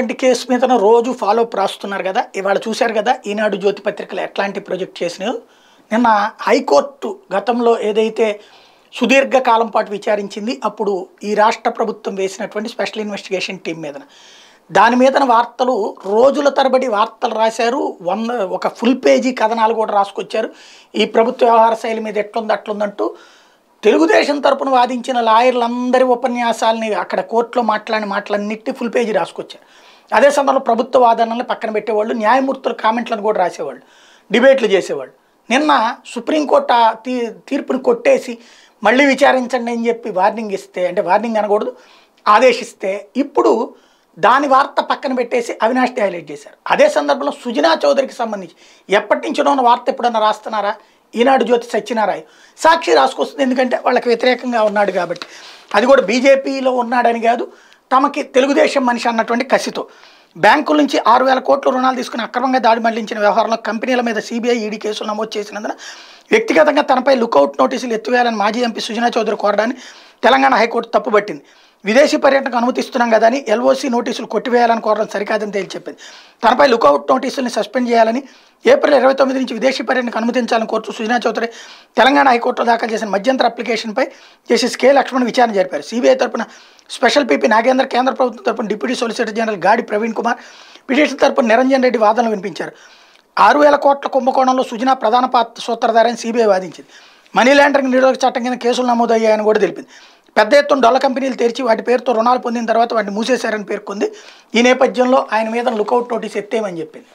ఉన్నటువంటి కేసు మీద రోజు ఫాలో రాస్తున్నారు కదా ఇవాళ చూశారు కదా ఈనాడు జ్యోతి పత్రికలు ఎట్లాంటి ప్రొజెక్ట్ చేసినాయో నిన్న హైకోర్టు గతంలో ఏదైతే సుదీర్ఘకాలం పాటు విచారించింది అప్పుడు ఈ రాష్ట్ర ప్రభుత్వం వేసినటువంటి స్పెషల్ ఇన్వెస్టిగేషన్ టీం మీదన దాని మీదన వార్తలు రోజుల తరబడి వార్తలు రాశారు వంద ఒక ఫుల్ పేజీ కథనాలు కూడా రాసుకొచ్చారు ఈ ప్రభుత్వ వ్యవహార శైలి మీద ఎట్లుంది అట్లుందంటూ తెలుగుదేశం తరపున వాదించిన లాయర్లందరి ఉపన్యాసాలని అక్కడ కోర్టులో మాట్లాడిన మాటలన్నిటి ఫుల్ పేజీ రాసుకొచ్చారు అదే సందర్భంలో ప్రభుత్వ వాదనల్ని పక్కన పెట్టేవాళ్ళు న్యాయమూర్తుల కామెంట్లను కూడా రాసేవాళ్ళు డిబేట్లు చేసేవాళ్ళు నిన్న సుప్రీంకోర్టు ఆ తీ తీర్పుని కొట్టేసి మళ్ళీ విచారించండి అని చెప్పి వార్నింగ్ ఇస్తే అంటే వార్నింగ్ అనకూడదు ఆదేశిస్తే ఇప్పుడు దాని వార్త పక్కన పెట్టేసి అవినాష్ హైలైట్ చేశారు అదే సందర్భంలో సుజనా చౌదరికి సంబంధించి ఎప్పటి నుంచినో ఉన్న వార్త ఎప్పుడన్నా రాస్తున్నారా ఈనాడు జ్యోతి సత్యనారాయణ సాక్షి రాసుకొస్తుంది ఎందుకంటే వాళ్ళకి వ్యతిరేకంగా ఉన్నాడు కాబట్టి అది కూడా బీజేపీలో ఉన్నాడని కాదు తమకి తెలుగుదేశం మనిషి అన్నటువంటి కసితో బ్యాంకుల నుంచి ఆరు వేల కోట్ల రుణాలు తీసుకుని అక్రమంగా దాడి మళ్లించిన వ్యవహారంలో కంపెనీల మీద సీబీఐ ఈడీ కేసులు నమోదు చేసినందున వ్యక్తిగతంగా తనపై లుకౌట్ నోటీసులు ఎత్తివేయాలని మాజీ ఎంపీ సుజనా చౌదరి కోరడాన్ని తెలంగాణ హైకోర్టు తప్పుబట్టింది విదేశీ పర్యటనకు అనుమతిస్తున్నాం కదా అని ఎల్ఓసీ నోటీసులు కొట్టివేయాలని కోరడం సరికాదని తేల్చి చెప్పింది తనపై లుకౌట్ నోటీసుల్ని సస్పెండ్ చేయాలని ఏప్రిల్ ఇరవై తొమ్మిది నుంచి విదేశీ పర్యటనకు అనుమతించాలని కోరుతూ సుజనా చౌదరి తెలంగాణ హైకోర్టులో దాఖలు చేసిన మధ్యంతర అప్లికేషన్పై జస్టిస్ కె లక్ష్మణ్ విచారణ జరిపారు సిబిఐ తరపున స్పెషల్ పీపీ నాగేంద్ర కేంద్ర ప్రభుత్వం తరపున డిప్యూటీ సొలిసిటర్ జనరల్ గాడి ప్రవీణ్ కుమార్ పిటిషన్ తరపున నిరంజన్ రెడ్డి వాదనలు వినిపించారు ఆరు వేల కోట్ల కుంభకోణంలో సుజనా ప్రధాన పాత్ర సూత్రధారని సిబిఐ వాదించింది మనీ లాండరింగ్ నిరోధక చట్టం కింద కేసులు నమోదయ్యాయని కూడా తెలిపింది పెద్ద ఎత్తున డొల్ల కంపెనీలు తెరిచి వాటి పేరుతో రుణాలు పొందిన తర్వాత వాటిని మూసేశారని పేర్కొంది ఈ నేపథ్యంలో ఆయన మీద లుకౌట్ నోటీస్ ఎత్తేమని చెప్పింది